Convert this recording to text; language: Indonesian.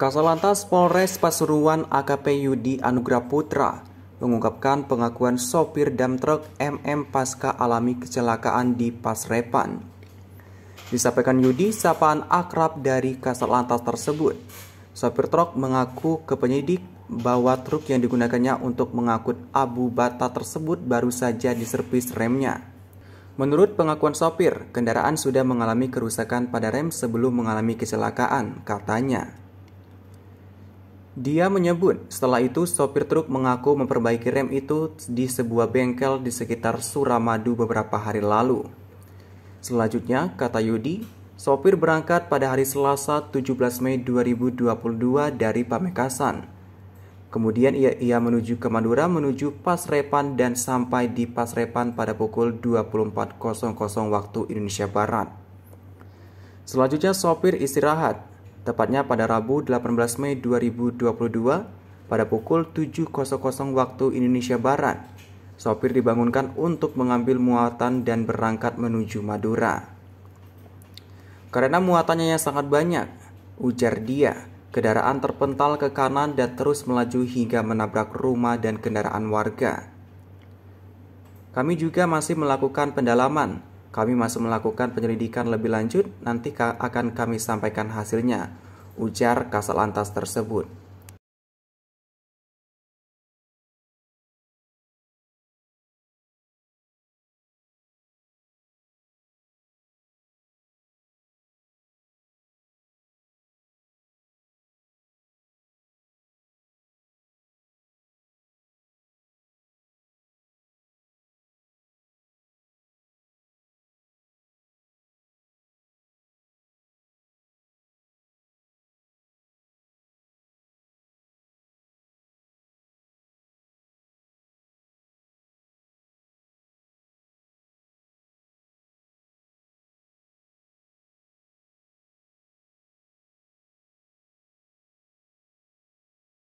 Kasalantas Polres Pasuruan AKP Yudi Anugrah Putra mengungkapkan pengakuan sopir dam truk MM pasca alami kecelakaan di Pasrepan. Disampaikan Yudi sapaan akrab dari Kasalantas tersebut. Sopir truk mengaku ke penyidik bahwa truk yang digunakannya untuk mengangkut abu bata tersebut baru saja diservis remnya. Menurut pengakuan sopir, kendaraan sudah mengalami kerusakan pada rem sebelum mengalami kecelakaan, katanya. Dia menyebut, setelah itu sopir truk mengaku memperbaiki rem itu di sebuah bengkel di sekitar Suramadu beberapa hari lalu. Selanjutnya, kata Yudi, sopir berangkat pada hari Selasa 17 Mei 2022 dari Pamekasan. Kemudian ia, ia menuju ke Madura menuju Pasrepan dan sampai di Pasrepan pada pukul 24.00 waktu Indonesia Barat. Selanjutnya sopir istirahat tepatnya pada Rabu 18 Mei 2022 pada pukul 7.00 waktu Indonesia Barat. Sopir dibangunkan untuk mengambil muatan dan berangkat menuju Madura. Karena muatannya yang sangat banyak, ujar dia, kendaraan terpental ke kanan dan terus melaju hingga menabrak rumah dan kendaraan warga. Kami juga masih melakukan pendalaman kami masih melakukan penyelidikan lebih lanjut, nanti akan kami sampaikan hasilnya, ujar Kasal lantas tersebut.